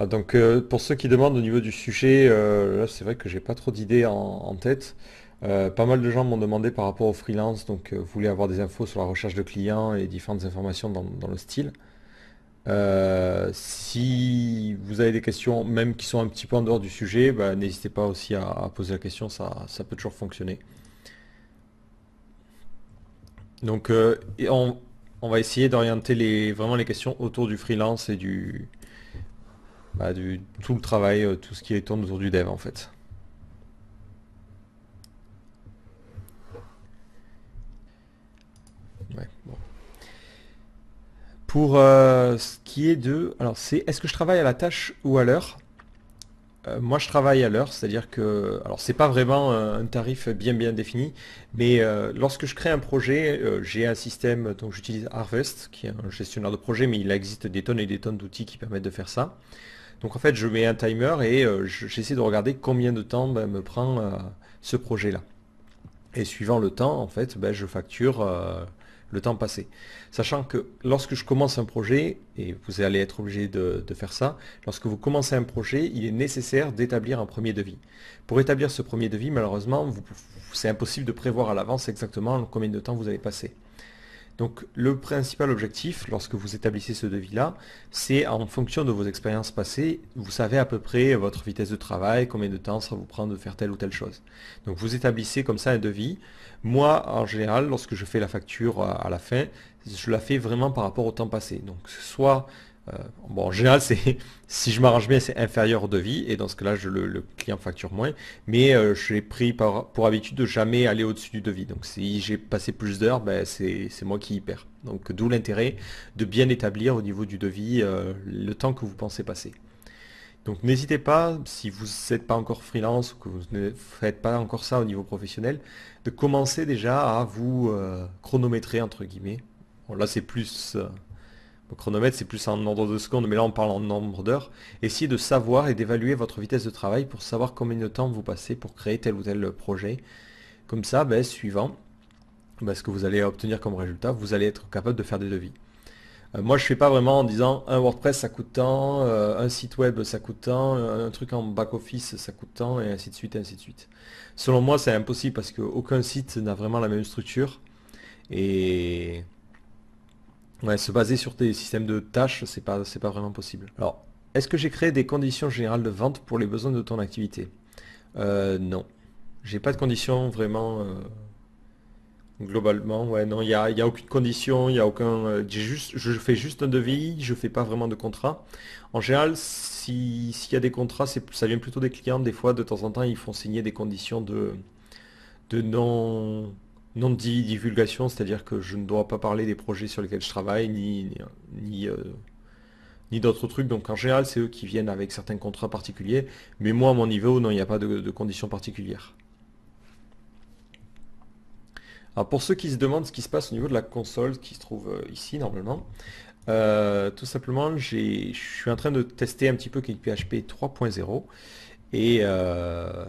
Ah, donc euh, pour ceux qui demandent au niveau du sujet, euh, là c'est vrai que j'ai pas trop d'idées en, tête. Euh, pas mal de gens m'ont demandé par rapport au freelance, donc voulaient avoir des infos sur la recherche de clients et différentes informations dans, le style. si vous avez des questions, même qui sont un petit peu en dehors du sujet, bah, n'hésitez pas aussi à, poser la question, ça, peut toujours fonctionner. Donc on, va essayer d'orienter vraiment les questions autour du freelance et du, bah, du, tout le travail, euh, tout ce qui tourne autour du dev en fait. Pour euh, ce qui est de... Alors c'est est-ce que je travaille à la tâche ou à l'heure euh, moi, je travaille à l'heure, c'est-à-dire que, alors, c'est pas vraiment un tarif bien bien défini, mais lorsque je crée un projet, j'ai un système, donc j'utilise Harvest, qui est un gestionnaire de projet, mais il existe des tonnes et des tonnes d'outils qui permettent de faire ça. Donc en fait, je mets un timer et euh, j'essaie de regarder combien de temps ben, me prend euh, ce projet-là. Et suivant le temps, en fait, ben, je facture euh, le temps passé. Sachant que lorsque je commence un projet, et vous allez être obligé de, de, faire ça, lorsque vous commencez un projet, il est nécessaire d'établir un premier devis. Pour établir ce premier devis, malheureusement, c'est impossible de prévoir à l'avance exactement combien de temps vous allez passer. Donc le principal objectif lorsque vous établissez ce devis-là, c'est en fonction de vos expériences passées, vous savez à peu près votre vitesse de travail, combien de temps ça vous prend de faire telle ou telle chose. Donc vous établissez comme ça un devis. Moi, en général, lorsque je fais la facture euh, à la fin, je la fais vraiment par rapport au temps passé. Donc soit euh, bon, en général, c'est si je m'arrange bien, c'est inférieur au devis, et dans ce cas-là, le, le, client facture moins. Mais euh, j'ai pris par, pour habitude de jamais aller au-dessus du devis. Donc si j'ai passé plus d'heures, ben, c'est moi qui y perds. Donc d'où l'intérêt de bien établir au niveau du devis euh, le temps que vous pensez passer. Donc n'hésitez pas, si vous n'êtes pas encore freelance ou que vous ne faites pas encore ça au niveau professionnel, de commencer déjà à vous chronométrer entre guillemets. là c'est plus le chronomètre, c'est plus en nombre de secondes, mais là on parle en nombre d'heures. Essayez de savoir et d'évaluer votre vitesse de travail pour savoir combien de temps vous passez pour créer tel ou tel projet. Comme ça, ben, suivant ben, ce que vous allez obtenir comme résultat, vous allez être capable de faire des devis. Euh, moi, je ne fais pas vraiment en disant un WordPress ça coûte tant, euh, un site web ça coûte tant, euh, un truc en back-office ça coûte tant, et ainsi de suite, et ainsi de suite. Selon moi, c'est impossible parce qu'aucun site n'a vraiment la même structure. Et Ouais, se baser sur tes systèmes de tâches, c'est pas, c'est pas vraiment possible. Alors, est-ce que j'ai créé des conditions générales de vente pour les besoins de ton activité euh, Non. J'ai pas de conditions vraiment. Euh, globalement, ouais, non, il n'y a, aucune condition, il y a aucun. Euh, juste, je fais juste un devis, je fais pas vraiment de contrat. En général, s'il y a des contrats, ça vient plutôt des clients. Des fois, de temps en temps, ils font signer des conditions de, de non non dit divulgation, c'est-à-dire que je ne dois pas parler des projets sur lesquels je travaille, ni, ni, euh, ni d'autres trucs. Donc en général, c'est eux qui viennent avec certains contrats particuliers. Mais moi, à mon niveau, non, il n'y a pas de, conditions particulières. Alors pour ceux qui se demandent ce qui se passe au niveau de la console qui se trouve euh, ici normalement, euh, tout simplement je suis en train de tester un petit peu PHP 3.0 euh,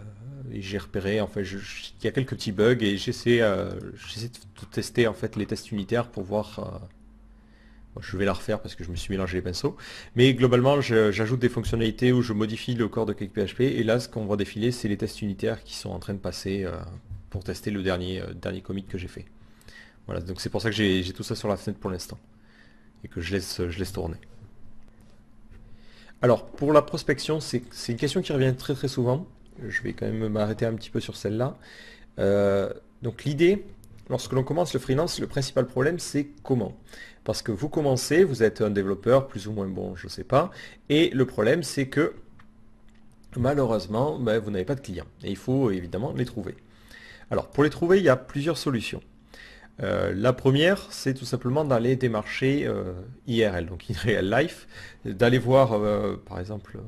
et j'ai repéré en fait il y a quelques petits bugs et j'essaie euh, de tester en fait les tests unitaires pour voir euh, je vais la refaire parce que je me suis mélangé les pinceaux mais globalement j'ajoute des fonctionnalités où je modifie le corps de quelques PHP et là ce qu'on voit défiler c'est les tests unitaires qui sont en train de passer pour tester le dernier dernier commit que j'ai fait voilà donc c'est pour ça que j'ai tout ça sur la fenêtre pour l'instant et que je laisse je laisse tourner alors, pour la prospection, c'est une question qui revient très très souvent. Je vais quand même m'arrêter un petit peu sur celle-là. Euh, donc l'idée, lorsque l'on commence le freelance, le principal problème, c'est comment Parce que vous commencez, vous êtes un développeur, plus ou moins bon, je ne sais pas. Et le problème, c'est que malheureusement, ben, vous n'avez pas de clients. Et il faut évidemment les trouver. Alors, pour les trouver, il y a plusieurs solutions. Euh, la première, c'est tout simplement d'aller démarcher euh, IRL, donc in real life, d'aller voir euh, par exemple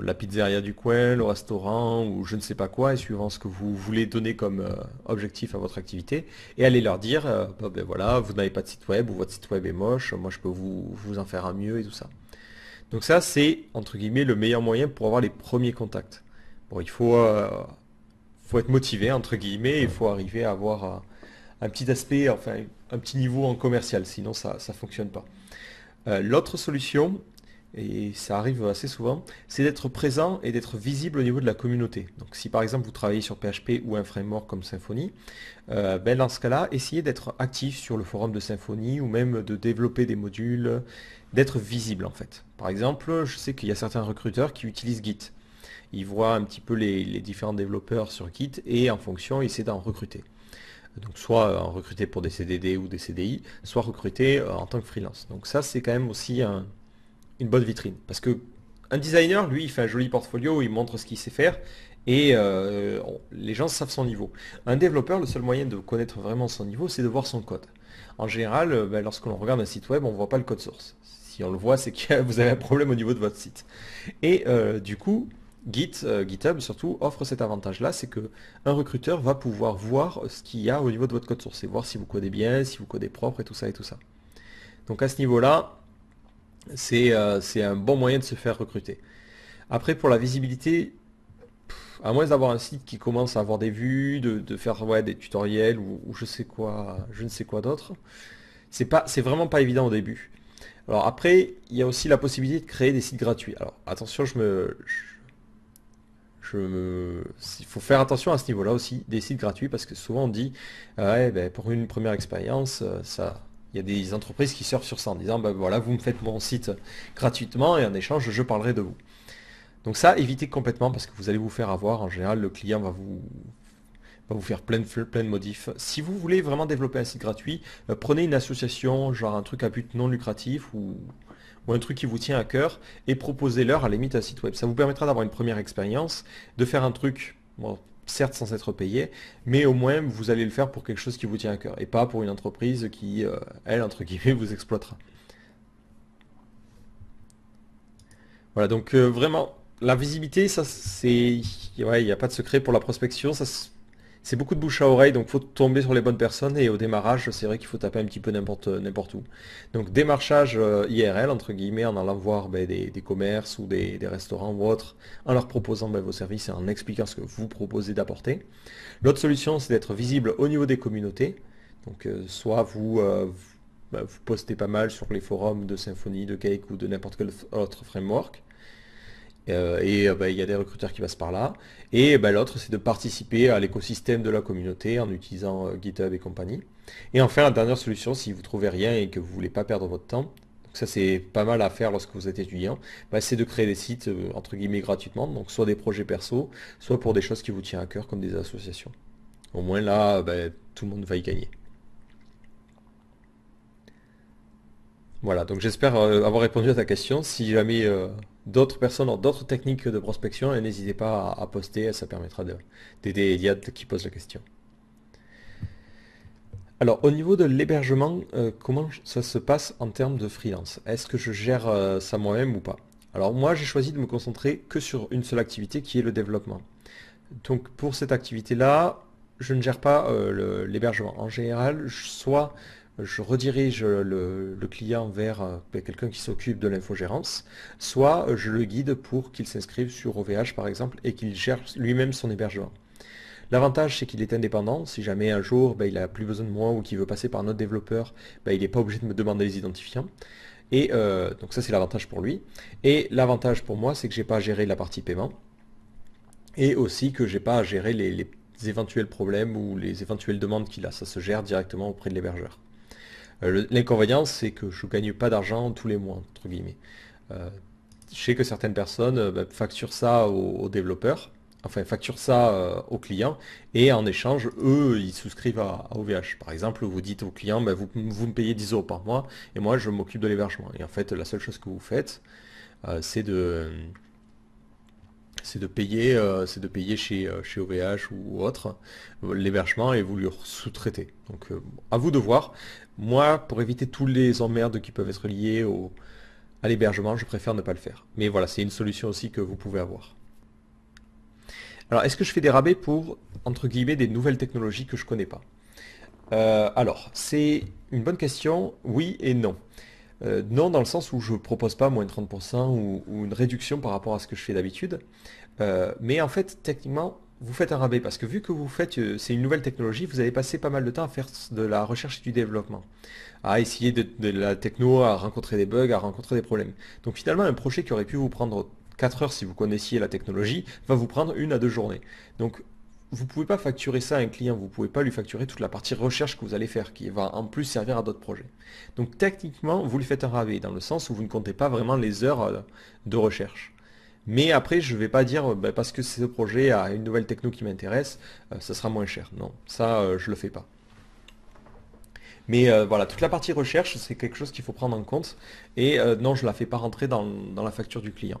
la pizzeria du coin, le restaurant ou je ne sais pas quoi, et suivant ce que vous voulez donner comme objectif à votre activité, et aller leur dire, bah, ben voilà, vous n'avez pas de site web ou votre site web est moche, moi je peux vous, vous en faire un mieux et tout ça. Donc ça, c'est entre guillemets le meilleur moyen pour avoir les premiers contacts. Bon, il faut, faut être motivé, entre guillemets, il faut arriver à avoir un petit aspect, enfin un petit niveau en commercial, sinon ça ne fonctionne pas. Euh, l'autre solution, et ça arrive assez souvent, c'est d'être présent et d'être visible au niveau de la communauté. Donc si par exemple vous travaillez sur PHP ou un framework comme Symfony, euh, ben, dans ce cas-là, essayez d'être actif sur le forum de Symfony ou même de développer des modules, d'être visible en fait. Par exemple, je sais qu'il y a certains recruteurs qui utilisent Git. Ils voient un petit peu les, les différents développeurs sur Git et en fonction, ils essaient d'en recruter donc soit euh, recruté pour des CDD ou des CDI, soit recruté euh, en tant que freelance. Donc ça, c'est quand même aussi une bonne vitrine. Parce que un designer, lui, il fait un joli portfolio, il montre ce qu'il sait faire, et euh, les gens savent son niveau. Un développeur, le seul moyen de connaître vraiment son niveau, c'est de voir son code. En général, ben, lorsque l'on regarde un site web, on ne voit pas le code source. Si on le voit, c'est que vous avez un problème au niveau de votre site. Et du coup, Git, euh, GitHub surtout, offre cet avantage-là, c'est que un recruteur va pouvoir voir ce qu'il y a au niveau de votre code source et voir si vous codez bien, si vous codez propre et tout ça et tout ça. Donc à ce niveau-là, c'est euh, un bon moyen de se faire recruter. Après pour la visibilité, à moins d'avoir un site qui commence à avoir des vues, de, faire des tutoriels ou, je sais quoi, je ne sais quoi d'autre, c'est pas, vraiment pas évident au début. Alors après, il y a aussi la possibilité de créer des sites gratuits. Alors attention, je me, il faut faire attention à ce niveau-là aussi, des sites gratuits, parce que souvent on dit, ah ben, pour une première expérience, euh, ça, il y a des entreprises qui surfent sur ça en disant, ben, voilà, vous me faites mon site gratuitement et en échange, je parlerai de vous. Donc ça, évitez complètement parce que vous allez vous faire avoir. En général, le client va vous, vous faire plein de, plein modifs. Si vous voulez vraiment développer un site gratuit, euh, prenez une association, genre un truc à but non lucratif ou un truc qui vous tient à cœur et proposez-leur à la limite un site web. Ça vous permettra d'avoir une première expérience, de faire un truc, bon, certes sans être payé, mais au moins vous allez le faire pour quelque chose qui vous tient à cœur et pas pour une entreprise qui, euh, elle, entre guillemets, vous exploitera. Voilà, donc euh, vraiment, la visibilité, ça c'est. Ouais, il n'y a pas de secret pour la prospection, ça c'est beaucoup de bouche à oreille, donc faut tomber sur les bonnes personnes et au démarrage, c'est vrai qu'il faut taper un petit peu n'importe n'importe où. Donc démarchage euh, IRL entre guillemets en allant voir ben, des, commerces ou des, restaurants ou autres, en leur proposant ben, vos services et en expliquant ce que vous proposez d'apporter. L'autre solution, c'est d'être visible au niveau des communautés. Donc euh, soit vous, euh, ben, vous postez pas mal sur les forums de Symfony, de Cake ou de n'importe quel autre framework euh, et euh, bah, il y a des recruteurs qui passent par là. Et bah, l'autre, c'est de participer à l'écosystème de la communauté en utilisant euh, GitHub et compagnie. Et enfin, la dernière solution, si vous trouvez rien et que vous voulez pas perdre votre temps, ça c'est pas mal à faire lorsque vous êtes étudiant, bah, c'est de créer des sites entre guillemets gratuitement, donc soit des projets perso, soit pour des choses qui vous tiennent à cœur comme des associations. Au moins là, tout le monde va y gagner. Voilà, donc j'espère avoir répondu à ta question. Si jamais d'autres personnes ont d'autres techniques de prospection et n'hésitez pas à, poster, ça permettra d'aider Eliade qui pose la question. Alors au niveau de l'hébergement, euh, comment ça se passe en termes de freelance Est-ce que je gère euh, ça moi-même ou pas Alors moi j'ai choisi de me concentrer que sur une seule activité qui est le développement. Donc pour cette activité-là, je ne gère pas euh, l'hébergement. En général, soit je redirige le, client vers euh, quelqu'un qui s'occupe de l'infogérance, soit euh, je le guide pour qu'il s'inscrive sur OVH par exemple et qu'il gère lui-même son hébergement. L'avantage, c'est qu'il est indépendant. Si jamais un jour, ben, il n'a plus besoin de moi ou qu'il veut passer par un autre développeur, ben, il n'est pas obligé de me demander les identifiants. Et euh, donc ça, c'est l'avantage pour lui. Et l'avantage pour moi, c'est que je n'ai pas à gérer la partie paiement. Et aussi que je n'ai pas à gérer les éventuels problèmes ou les éventuelles demandes qu'il a. Ça se gère directement auprès de l'hébergeur. Euh, l'inconvénient, c'est que je ne gagne pas d'argent tous les mois, entre guillemets. Euh, je sais que certaines personnes euh, bah, facturent ça aux, enfin facturent ça aux clients et en échange, eux, ils souscrivent à, OVH. Par exemple, vous dites au client, bah, vous, me payez 10 euros par mois et moi je m'occupe de l'hébergement. Et en fait, la seule chose que vous faites, c'est de payer, c'est de payer chez, chez OVH ou autre l'hébergement et vous lui sous-traitez. Donc à vous de voir. Moi, pour éviter tous les emmerdes qui peuvent être liés au, à l'hébergement, je préfère ne pas le faire. Mais voilà, c'est une solution aussi que vous pouvez avoir. Alors, est-ce que je fais des rabais pour, entre guillemets, des nouvelles technologies que je ne connais pas euh, Alors, c'est une bonne question, oui et non. Euh, non, dans le sens où je ne propose pas moins de 30% ou, une réduction par rapport à ce que je fais d'habitude. Euh, mais en fait, techniquement, vous faites un rabais parce que vu que vous faites, euh, c'est une nouvelle technologie, vous avez passé pas mal de temps à faire de la recherche et du développement, à essayer de, la techno, à rencontrer des bugs, à rencontrer des problèmes. Donc finalement, un projet qui aurait pu vous prendre 4 heures si vous connaissiez la technologie, va vous prendre une à deux journées. Donc vous ne pouvez pas facturer ça à un client, vous ne pouvez pas lui facturer toute la partie recherche que vous allez faire, qui va en plus servir à d'autres projets. Donc techniquement, vous lui faites un rabais, dans le sens où vous ne comptez pas vraiment les heures euh, de recherche. Mais après, je ne vais pas dire bah, parce que ce projet a une nouvelle techno qui m'intéresse, ce euh, ça sera moins cher. Non, ça, euh, je ne le fais pas. Mais euh, voilà, toute la partie recherche, c'est quelque chose qu'il faut prendre en compte. Et non, je ne la fais pas rentrer dans, la facture du client.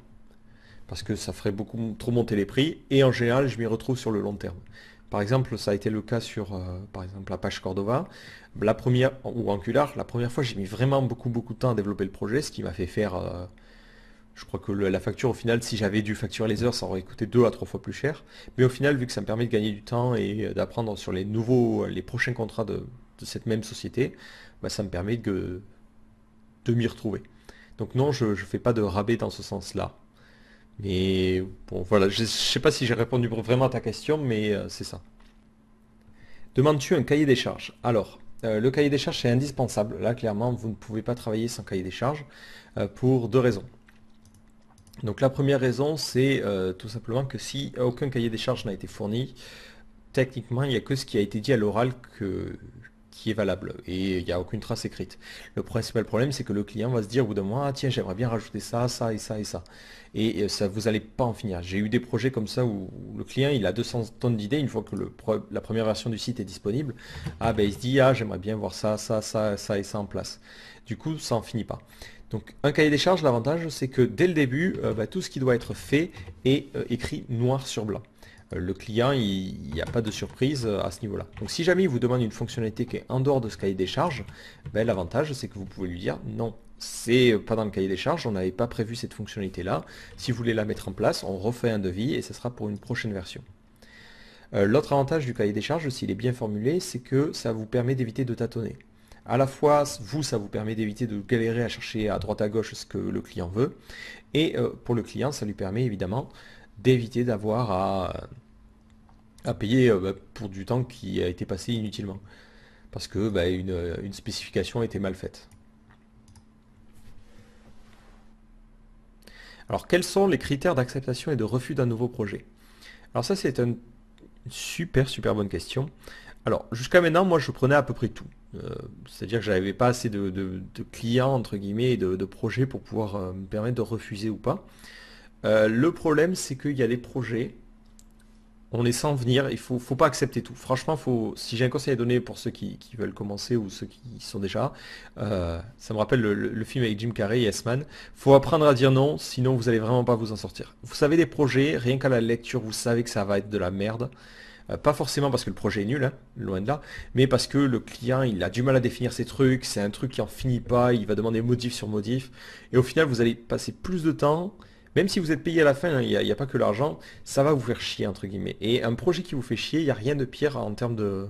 Parce que ça ferait beaucoup trop monter les prix. Et en général, je m'y retrouve sur le long terme. Par exemple, ça a été le cas sur par exemple, la page Cordova. La première, ou Angular, la première fois, j'ai mis vraiment beaucoup beaucoup de temps à développer le projet, ce qui m'a fait faire je crois que la facture, au final, si j'avais dû facturer les heures, ça aurait coûté deux à trois fois plus cher. Mais au final, vu que ça me permet de gagner du temps et euh, d'apprendre sur les nouveaux, euh, les prochains contrats de, cette même société, bah, ça me permet de, m'y retrouver. Donc non, je ne fais pas de rabais dans ce sens-là. Mais bon, voilà, je ne sais pas si j'ai répondu vraiment à ta question, mais euh, c'est ça. Demandes-tu un cahier des charges Alors, le cahier des charges, c'est indispensable. Là, clairement, vous ne pouvez pas travailler sans cahier des charges pour deux raisons. Donc la première raison, c'est euh, tout simplement que si aucun cahier des charges n'a été fourni, techniquement, il n'y a que ce qui a été dit à l'oral qui est valable et il n'y a aucune trace écrite. Le principal problème, c'est que le client va se dire au bout d'un mois, ah, tiens, j'aimerais bien rajouter ça, ça et ça et ça. Et euh, ça, vous n'allez pas en finir. J'ai eu des projets comme ça où le client, il a 200 tonnes d'idées. Une fois que la première version du site est disponible, ah, ben, il se dit, ah, j'aimerais bien voir ça, ça, ça, ça et ça en place. Du coup, ça n'en finit pas. Donc un cahier des charges, l'avantage, c'est que dès le début, euh, bah, tout ce qui doit être fait est euh, écrit noir sur blanc. Euh, le client, il n'y a pas de surprise à ce niveau-là. Donc si jamais il vous demande une fonctionnalité qui est en dehors de ce cahier des charges, ben, l'avantage, c'est que vous pouvez lui dire non. C'est pas dans le cahier des charges, on n'avait pas prévu cette fonctionnalité-là. Si vous voulez la mettre en place, on refait un devis et ce sera pour une prochaine version. L'autre avantage du cahier des charges, s'il est bien formulé, c'est que ça vous permet d'éviter de tâtonner à la fois, vous, ça vous permet d'éviter de galérer à chercher à droite à gauche ce que le client veut. Et euh, pour le client, ça lui permet évidemment d'éviter d'avoir à, à, payer euh, bah, pour du temps qui a été passé inutilement. Parce que bah, une, spécification a été mal faite. Alors quels sont les critères d'acceptation et de refus d'un nouveau projet Alors ça c'est une super super bonne question. Alors jusqu'à maintenant moi je prenais à peu près tout. Euh, c'est-à-dire que j'avais pas assez de, clients, entre guillemets, et de, projets pour pouvoir euh, me permettre de refuser ou pas. Euh, le problème, c'est qu'il y a des projets, on est sans venir, il faut, pas accepter tout. Franchement, si j'ai un conseil à donner pour ceux qui, veulent commencer ou ceux qui sont déjà, ça me rappelle le, film avec Jim Carrey, Yes Man, faut apprendre à dire non, sinon vous allez vraiment pas vous en sortir. Vous savez des projets, rien qu'à la lecture, vous savez que ça va être de la merde. Euh, pas forcément parce que le projet est nul, hein, loin de là, mais parce que le client il a du mal à définir ses trucs, c'est un truc qui en finit pas, il va demander modif sur modif, et au final vous allez passer plus de temps, même si vous êtes payé à la fin, hein, il n'y a, pas que l'argent, ça va vous faire chier entre guillemets. Et un projet qui vous fait chier, il n'y a rien de pire en termes de,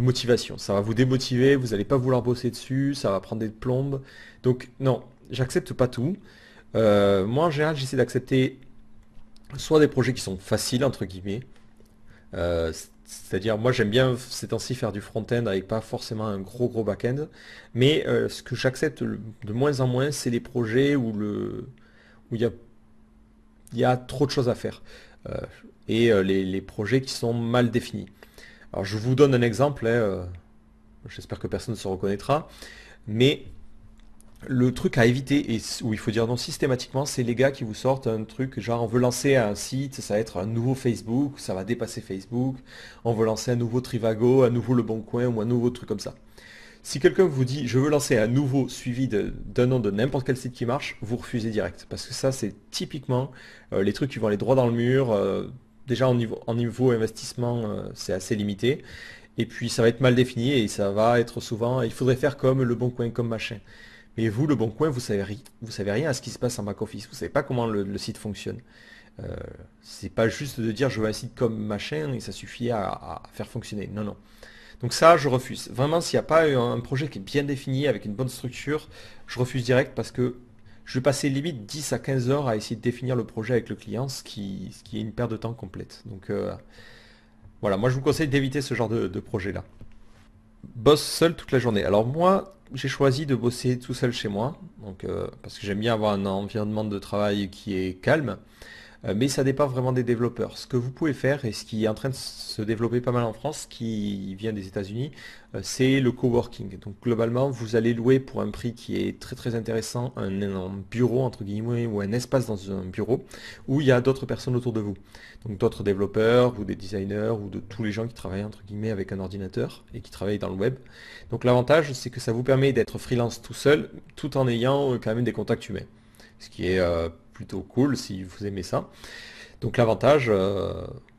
motivation. Ça va vous démotiver, vous n'allez pas vouloir bosser dessus, ça va prendre des plombes. Donc non, j'accepte pas tout. Euh, moi en général j'essaie d'accepter soit des projets qui sont faciles entre guillemets, euh, c'est-à-dire, moi j'aime bien ces temps-ci faire du front-end avec pas forcément un gros gros back-end, mais euh, ce que j'accepte de moins en moins, c'est les projets où où il y a, trop de choses à faire euh, et les, projets qui sont mal définis. Alors je vous donne un exemple, hein, j'espère que personne ne se reconnaîtra, mais le truc à éviter et où il faut dire non systématiquement, c'est les gars qui vous sortent un truc genre on veut lancer un site, ça va être un nouveau Facebook, ça va dépasser Facebook, on veut lancer un nouveau Trivago, un nouveau Le Bon Coin ou un nouveau truc comme ça. Si quelqu'un vous dit je veux lancer un nouveau suivi d'un nom de n'importe quel site qui marche, vous refusez direct. Parce que ça c'est typiquement euh, les trucs qui vont aller droit dans le mur. Euh, déjà en niveau, investissement euh, c'est assez limité. Et puis ça va être mal défini et ça va être souvent. Il faudrait faire comme le bon coin, comme machin. Et vous, le bon coin, vous savez, savez rien à ce qui se passe en back-office. Vous savez pas comment le, site fonctionne. Euh, c'est pas juste de dire je veux un site comme machin et ça suffit à, faire fonctionner. Non, non. Donc ça, je refuse. Vraiment, s'il n'y a pas un projet qui est bien défini, avec une bonne structure, je refuse direct parce que je vais passer limite 10 à 15 heures à essayer de définir le projet avec le client, ce qui, est une perte de temps complète. Donc euh, voilà, moi je vous conseille d'éviter ce genre de, de projet-là. Bosse seul toute la journée. Alors moi, j'ai choisi de bosser tout seul chez moi, donc, euh, parce que j'aime bien avoir un environnement de travail qui est calme. Euh, mais ça dépend vraiment des développeurs. Ce que vous pouvez faire, et ce qui est en train de se développer pas mal en France, qui vient des États-Unis, euh, c'est le coworking. Donc globalement, vous allez louer pour un prix qui est très très intéressant un, bureau, entre guillemets, ou un espace dans un bureau, où il y a d'autres personnes autour de vous. Donc d'autres développeurs, ou des designers, ou de tous les gens qui travaillent, entre guillemets, avec un ordinateur, et qui travaillent dans le web. Donc l'avantage, c'est que ça vous permet d'être freelance tout seul, tout en ayant euh, quand même des contacts humains. Ce qui est plutôt cool si vous aimez ça. Donc l'avantage, euh,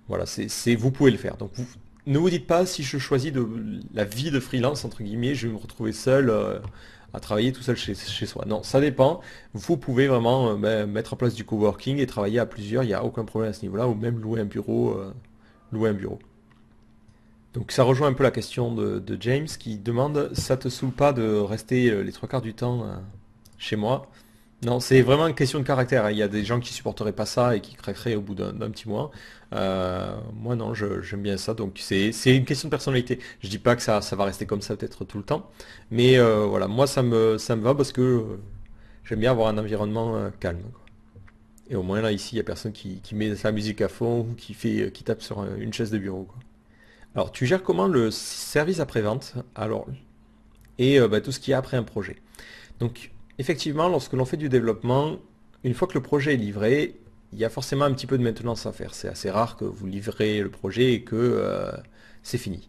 voilà, c'est vous pouvez le faire. Donc vous, ne vous dites pas si je choisis de la vie de freelance entre guillemets, je vais me retrouver seul euh, à travailler tout seul chez, soi. Non, ça dépend. Vous pouvez vraiment euh, ben, mettre en place du coworking et travailler à plusieurs, il n'y a aucun problème à ce niveau-là, ou même louer un bureau, louer un bureau. Donc ça rejoint un peu la question de, de James qui demande ça te saoule pas de rester les trois quarts du temps chez moi non, c'est vraiment une question de caractère. Hein. Il y a des gens qui supporteraient pas ça et qui craqueraient au bout d'un petit mois. Euh, moi non, j'aime bien ça. Donc c'est une question de personnalité. Je dis pas que ça, va rester comme ça peut-être tout le temps. Mais euh, voilà, moi ça me, va parce que euh, j'aime bien avoir un environnement calme. Et au moins là ici, il n'y a personne qui, met sa musique à fond ou qui, fait, qui tape sur une chaise de bureau. Alors tu gères comment le service après-vente alors, et bah, tout ce qu'il y a après un projet. Donc Effectivement, lorsque l'on fait du développement, une fois que le projet est livré, il y a forcément un petit peu de maintenance à faire. C'est assez rare que vous livrez le projet et que euh, c'est fini.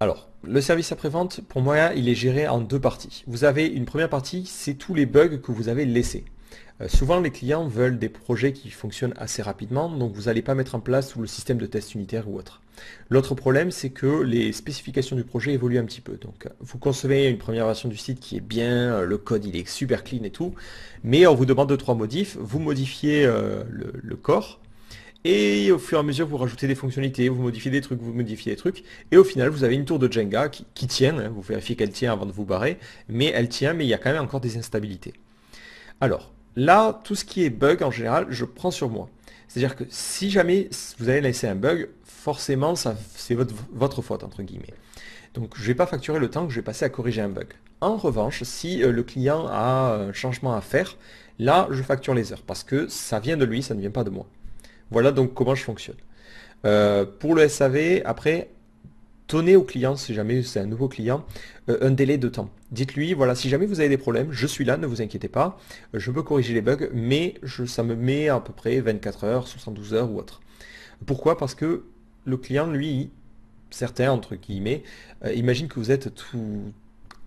Alors, le service après-vente, pour moi, il est géré en deux parties. Vous avez une première partie, c'est tous les bugs que vous avez laissés. Euh, souvent, les clients veulent des projets qui fonctionnent assez rapidement, donc vous n'allez pas mettre en place tout le système de test unitaire ou autre. L'autre problème, c'est que les spécifications du projet évoluent un petit peu. Donc, euh, vous concevez une première version du site qui est bien, euh, le code il est super clean et tout, mais on vous demande deux trois modifs, vous modifiez le, corps, et au fur et à mesure vous rajoutez des fonctionnalités, vous modifiez des trucs, vous modifiez des trucs, et au final vous avez une tour de Jenga qui, qui tient, hein, vous vérifiez qu'elle tient avant de vous barrer, mais elle tient, mais il y a quand même encore des instabilités. Alors, Là, tout ce qui est bug, en général, je prends sur moi. C'est-à-dire que si jamais vous avez laisser un bug, forcément, c'est votre, votre, faute, entre guillemets. Donc, je ne vais pas facturer le temps que je vais passer à corriger un bug. En revanche, si euh, le client a euh, un changement à faire, là, je facture les heures, parce que ça vient de lui, ça ne vient pas de moi. Voilà donc comment je fonctionne. Euh, pour le SAV, après, donnez au client, si jamais c'est un nouveau client, euh, un délai de temps. Dites-lui, voilà, si jamais vous avez des problèmes, je suis là, ne vous inquiétez pas, je peux corriger les bugs, mais ça me met à peu près 24 heures, 72 heures ou autre. Pourquoi Parce que le client, lui, certains, entre guillemets, euh, imagine que vous êtes tout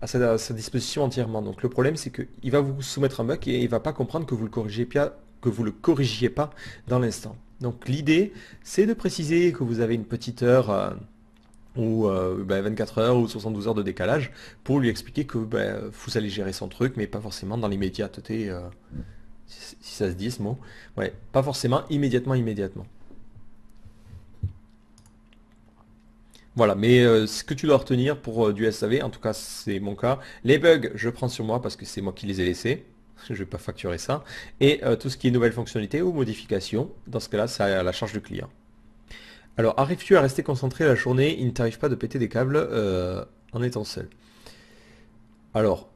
à sa, disposition entièrement. Donc le problème, c'est qu'il va vous soumettre un bug et il ne va pas comprendre que vous le corrigez pas, que vous le corrigiez pas dans l'instant. Donc l'idée, c'est de préciser que vous avez une petite heure... Euh, ou 24 euh, ben, heures ou 72 heures de décalage pour lui expliquer que vous ben, allez gérer son truc, mais pas forcément dans l'immédiateté, euh, si, ça se dit ce mot. Ouais, pas forcément immédiatement, immédiatement. Voilà, mais euh, ce que tu dois retenir pour du SAV, en tout cas c'est mon cas, les bugs, je prends sur moi parce que c'est moi qui les ai laissés, je vais pas facturer ça, et tout ce qui est nouvelles fonctionnalités ou modifications, dans ce cas-là, c'est à la charge du client. Alors, arrives-tu à rester concentré la journée Il ne t'arrive pas de péter des câbles euh, en étant seul. Alors,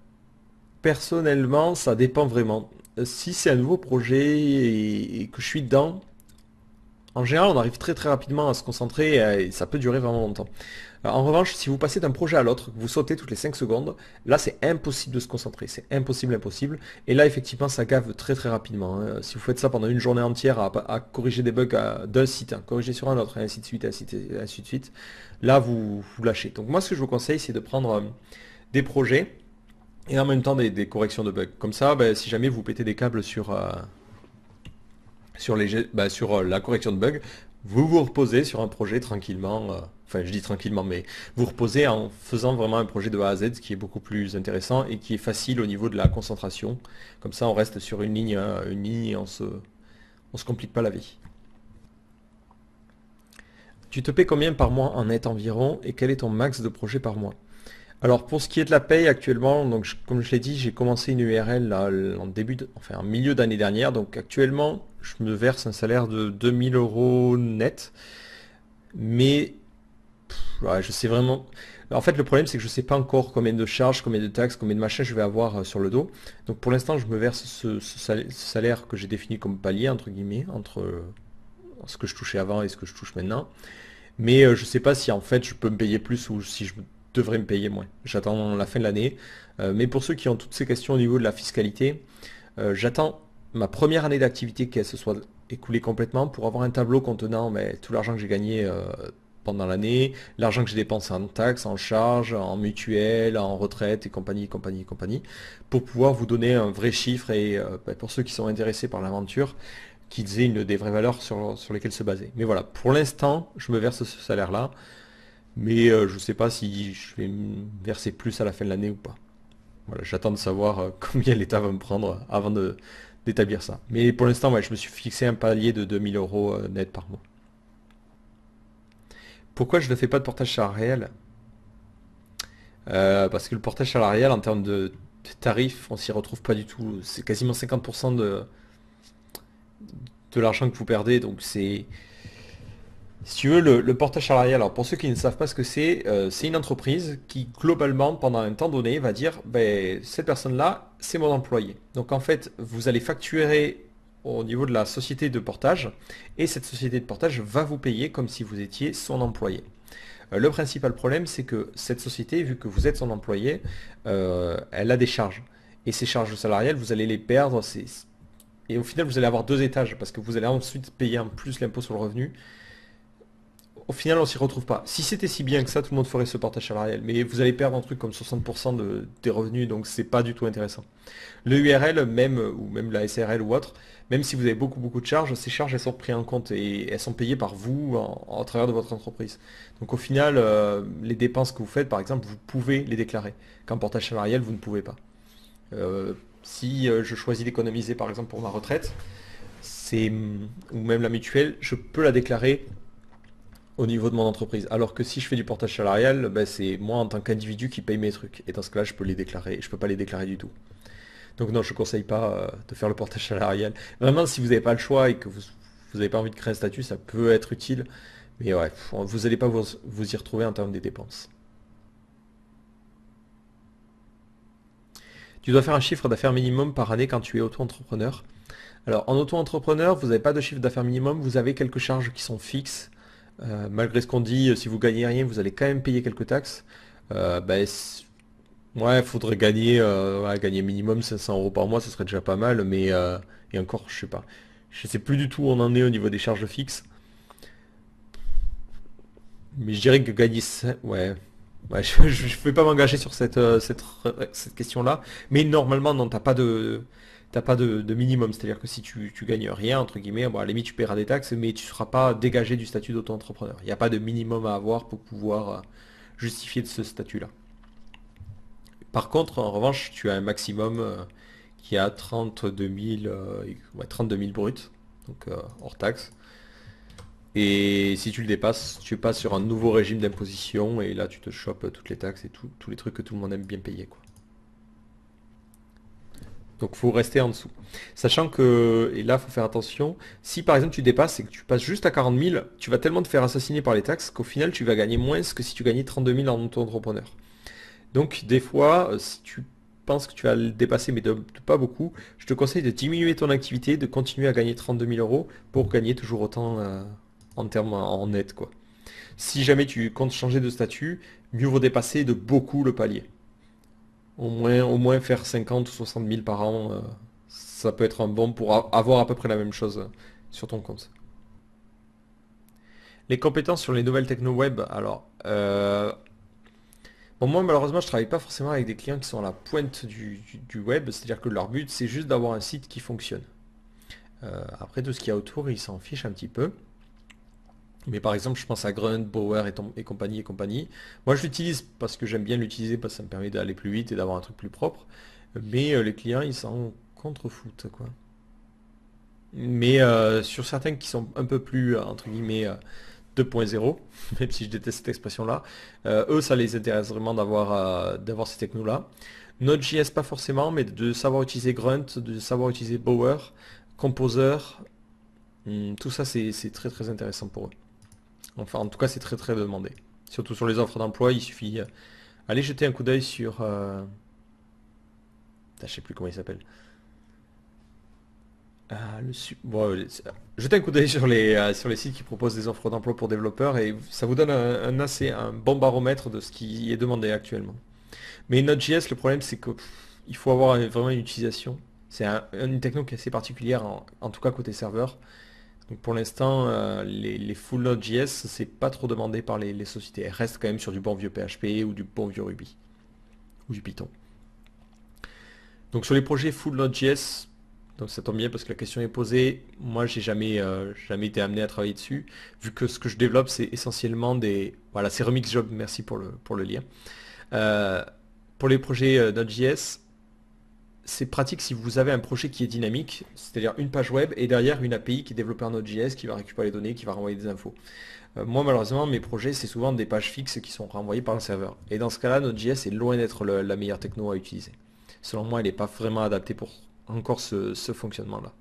personnellement, ça dépend vraiment. Euh, si c'est un nouveau projet et que je suis dedans, en général, on arrive très très rapidement à se concentrer et ça peut durer vraiment longtemps. Euh, en revanche, si vous passez d'un projet à l'autre, que vous sautez toutes les 5 secondes, là c'est impossible de se concentrer, c'est impossible, impossible. Et là effectivement ça gave très très rapidement. Hein. Euh, si vous faites ça pendant une journée entière à, corriger des bugs d'un site, corriger sur un autre, et ainsi de suite, ainsi de, ainsi de suite, là vous, lâchez. Donc moi ce que je vous conseille c'est de prendre euh, des projets et en même temps des, corrections de bugs. Comme ça, ben, si jamais vous pétez des câbles sur, sur, les, bah, sur euh, la correction de bugs, vous vous reposez sur un projet tranquillement, euh, enfin je dis tranquillement, mais vous reposez en faisant vraiment un projet de A à Z, qui est beaucoup plus intéressant et qui est facile au niveau de la concentration. Comme ça, on reste sur une ligne, euh, une ligne et on se, se complique pas la vie. Tu te paies combien par mois en net environ et quel est ton max de projet par mois alors pour ce qui est de la paye actuellement, donc comme je l'ai dit, j'ai commencé une URL en début, enfin en milieu d'année dernière, donc actuellement je me verse un salaire de 2000 euros net. Mais je sais vraiment... En fait, le problème, c'est que je ne sais pas encore combien de charges, combien de taxes, combien de machins je vais avoir euh, sur le dos. Donc pour l'instant, je me verse ce, salaire que j'ai défini comme palier, entre guillemets, entre euh, ce que je touchais avant et ce que je touche maintenant. Mais euh, je ne sais pas si en fait je peux me payer plus ou si je devrais me payer moins. J'attends la fin de l'année. mais pour ceux qui ont toutes ces questions au niveau de la fiscalité, j'attends ma première année d'activité qu'elle se soit écoulée complètement pour avoir un tableau contenant ben, tout l'argent que j'ai gagné euh, pendant l'année, l'argent que j'ai dépensé en taxes, en charges, en mutuelles, en retraite et compagnie, compagnie, compagnie, pour pouvoir vous donner un vrai chiffre et euh, ben, pour ceux qui sont intéressés par l'aventure, qu'ils aient une, des vraies valeurs sur, lesquelles se baser. Mais voilà, pour l'instant, je me verse ce salaire-là, mais euh, je ne sais pas si je vais me verser plus à la fin de l'année ou pas. Voilà, j'attends de savoir combien l'État va me prendre avant de, d'établir ça. Mais pour l'instant, ouais, je me suis fixé un palier de 2000 euros euh, net par mois. Pourquoi je ne fais pas de portage salarial euh, Parce que le portage salarial, en termes de tarifs, on s'y retrouve pas du tout. C'est quasiment 50% de, de l'argent que vous perdez, donc c'est si tu veux, le, portage salarial, alors pour ceux qui ne savent pas ce que c'est, euh, c'est une entreprise qui, globalement, pendant un temps donné, va dire, ben, cette personne-là, c'est mon employé. Donc en fait, vous allez facturer au niveau de la société de portage, et cette société de portage va vous payer comme si vous étiez son employé. Euh, le principal problème, c'est que cette société, vu que vous êtes son employé, euh, elle a des charges. Et ces charges salariales, vous allez les perdre. Et au final, vous allez avoir deux étages, parce que vous allez ensuite payer en plus l'impôt sur le revenu au final, on s'y retrouve pas. Si c'était si bien que ça, tout le monde ferait ce portage salarial. Mais vous allez perdre un truc comme 60% de, des revenus, donc c'est pas du tout intéressant. Le URL, même, ou même la SRL ou autre, même si vous avez beaucoup beaucoup de charges, ces charges elles sont prises en compte et elles sont payées par vous en, travers de votre entreprise. Donc au final, euh, les dépenses que vous faites, par exemple, vous pouvez les déclarer. Qu'en portage salarial, vous ne pouvez pas. Euh, si euh, je choisis d'économiser par exemple pour ma retraite, ou même la mutuelle, je peux la déclarer au niveau de mon entreprise. Alors que si je fais du portage salarial, ben c'est moi en tant qu'individu qui paye mes trucs. Et dans ce cas-là, je peux les déclarer. Je peux pas les déclarer du tout. Donc non, je ne conseille pas euh, de faire le portage salarial. Vraiment, si vous n'avez pas le choix et que vous n'avez pas envie de créer un statut, ça peut être utile. Mais ouais, vous n'allez pas vous, vous y retrouver en termes des dépenses. Tu dois faire un chiffre d'affaires minimum par année quand tu es auto-entrepreneur. Alors en auto-entrepreneur, vous n'avez pas de chiffre d'affaires minimum, vous avez quelques charges qui sont fixes euh, malgré ce qu'on dit, euh, si vous gagnez rien, vous allez quand même payer quelques taxes. Euh, ben, ouais, faudrait gagner, euh, gagner minimum 500 euros par mois, ce serait déjà pas mal, mais et encore, je sais pas, je sais plus du tout où on en est au niveau des charges fixes. Mais je dirais que gagner, ouais, je, ne vais pas m'engager sur cette, cette, cette question-là. Mais normalement, non, t'as pas de, t'as pas de, minimum. C'est-à-dire que si tu, ne gagnes rien, entre guillemets, bon, à la limite, tu paieras des taxes, mais tu ne seras pas dégagé du statut d'auto-entrepreneur. Il n'y a pas de minimum à avoir pour pouvoir euh, justifier de ce statut-là. Par contre, en revanche, tu as un maximum euh, qui est à 32 000, euh, bruts, donc hors taxes. Et si tu le dépasses, tu passes sur un nouveau régime d'imposition et là tu te chopes toutes les taxes et tous les trucs que tout le monde aime bien payer. Donc faut rester en dessous. Sachant que, et là faut faire attention, si par exemple tu dépasses et que tu passes juste à 40 000, tu vas tellement te faire assassiner par les taxes qu'au final tu vas gagner moins que si tu gagnais 32 000 en auto-entrepreneur. Donc des fois, euh, si tu penses que tu vas le dépasser mais pas beaucoup, je te conseille de diminuer ton activité, de continuer à gagner 32 000 euros pour gagner toujours autant euh, en termes en net. quoi. Si jamais tu comptes changer de statut, mieux vaut dépasser de beaucoup le palier. Au moins, au moins faire 50 ou 60 000 par an, euh, ça peut être un bon pour avoir à peu près la même chose euh, sur ton compte. Les compétences sur les nouvelles techno web, alors... Euh, bon, moi, malheureusement, je travaille pas forcément avec des clients qui sont à la pointe du, web, c'est-à-dire que leur but, c'est juste d'avoir un site qui fonctionne. après, tout ce qu'il y a autour, ils s'en fichent un petit peu. Mais par exemple, je pense à Grunt, Bower et, compagnie et compagnie. Moi, je l'utilise parce que j'aime bien l'utiliser, parce que ça me permet d'aller plus vite et d'avoir un truc plus propre. Mais euh, les clients, ils s'en contrefoutent, quoi. Mais euh, sur certains qui sont un peu plus, euh, entre guillemets, 2.0, même si je déteste cette expression-là, eux, ça les intéresse vraiment d'avoir d'avoir ces technos-là. Node.js, pas forcément, mais de savoir utiliser Grunt, de savoir utiliser Bower, Composer, hmm, tout ça, c'est très très intéressant pour eux. Enfin, en tout cas, c'est très très demandé. Surtout sur les offres d'emploi, il suffit... Euh, aller jeter un coup d'œil sur... Euh... ne sais plus comment il s'appelle. Euh, euh, jeter un coup d'œil sur, les, sur les sites qui proposent des offres d'emploi pour développeurs et ça vous donne un, assez un bon baromètre de ce qui est demandé actuellement. Mais Node.js, le problème c'est qu'il faut avoir vraiment une utilisation. C'est une techno assez particulière, en, en tout cas côté serveur. Donc pour l'instant, euh, les, les, full Node.js, c'est pas trop demandé par les, sociétés. Elles restent quand même sur du bon vieux PHP ou du bon vieux Ruby. Ou du Python. Donc sur les projets full Node.js, donc ça tombe bien parce que la question est posée. Moi, j'ai jamais, euh, jamais été amené à travailler dessus, vu que ce que je développe, c'est essentiellement des... Voilà, c'est Remix Job, merci pour le, pour le lien. Euh, pour les projets Node.js, c'est pratique si vous avez un projet qui est dynamique, c'est-à-dire une page web et derrière une API qui est développée en Node.js, qui va récupérer les données, qui va renvoyer des infos. Euh, moi, malheureusement, mes projets, c'est souvent des pages fixes qui sont renvoyées par le serveur. Et dans ce cas-là, Node.js est loin d'être la meilleure techno à utiliser. Selon moi, elle n'est pas vraiment adaptée pour encore ce, fonctionnement-là.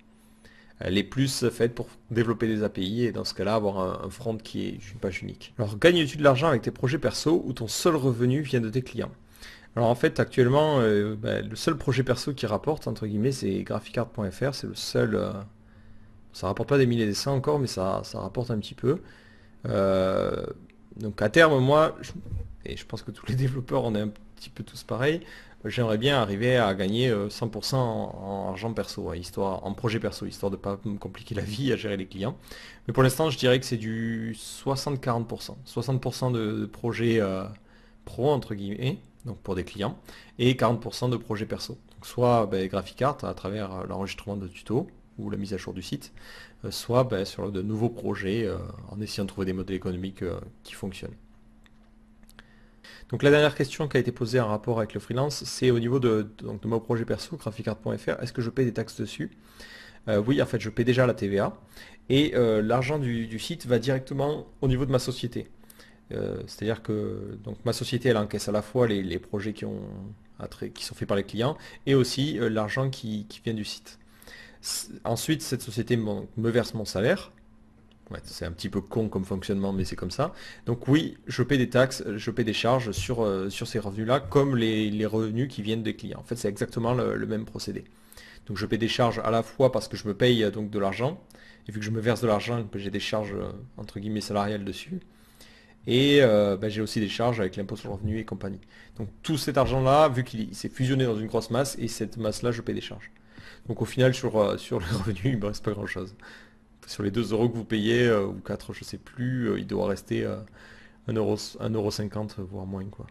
Elle est plus faite pour développer des API et dans ce cas-là, avoir un, front qui est une page unique. Alors, gagnes-tu de l'argent avec tes projets perso ou ton seul revenu vient de tes clients alors en fait actuellement euh, bah, le seul projet perso qui rapporte entre guillemets c'est graphicart.fr, c'est le seul. Euh, ça rapporte pas des milliers de cents encore mais ça, ça rapporte un petit peu. Euh, donc à terme moi, et je pense que tous les développeurs on est un petit peu tous pareils, j'aimerais bien arriver à gagner 100% en, argent perso, hein, histoire, en projet perso, histoire de ne pas me compliquer la vie à gérer les clients. Mais pour l'instant je dirais que c'est du 60-40%. 60%, de projets pro entre guillemets donc pour des clients, et 40% de projets perso. Donc soit ben, Graphic Art à travers euh, l'enregistrement de tutos ou la mise à jour du site, euh, soit ben, sur de nouveaux projets euh, en essayant de trouver des modèles économiques qui fonctionnent. Donc la dernière question qui a été posée en rapport avec le freelance, c'est au niveau de, donc, mon projet perso, graphicart.fr, est-ce que je paie des taxes dessus Oui, en fait, je paie déjà la TVA, et l'argent du, site va directement au niveau de ma société. Euh, c'est-à-dire que ma société, elle encaisse à la fois les, projets qui, sont faits par les clients et aussi euh, l'argent qui, vient du site. Ensuite, cette société me verse mon salaire. c'est un petit peu con comme fonctionnement, mais c'est comme ça. Donc oui, je paie des taxes, je paie des charges sur, euh, ces revenus-là, comme les, revenus qui viennent des clients. En fait, c'est exactement le, même procédé. Donc je paie des charges à la fois parce que je me paye de l'argent, et vu que je me verse de l'argent, j'ai des charges entre guillemets salariales dessus. Et euh, bah, j'ai aussi des charges avec l'impôt sur le revenu et compagnie. Donc tout cet argent-là, vu qu'il s'est fusionné dans une grosse masse, et cette masse-là, je paye des charges. Donc au final, sur, euh, sur le revenu, il ne me reste pas grand-chose. Sur les 2 euros que vous payez, euh, ou 4, je ne sais plus, il doit rester 1,50€, euro voire moins. quoi.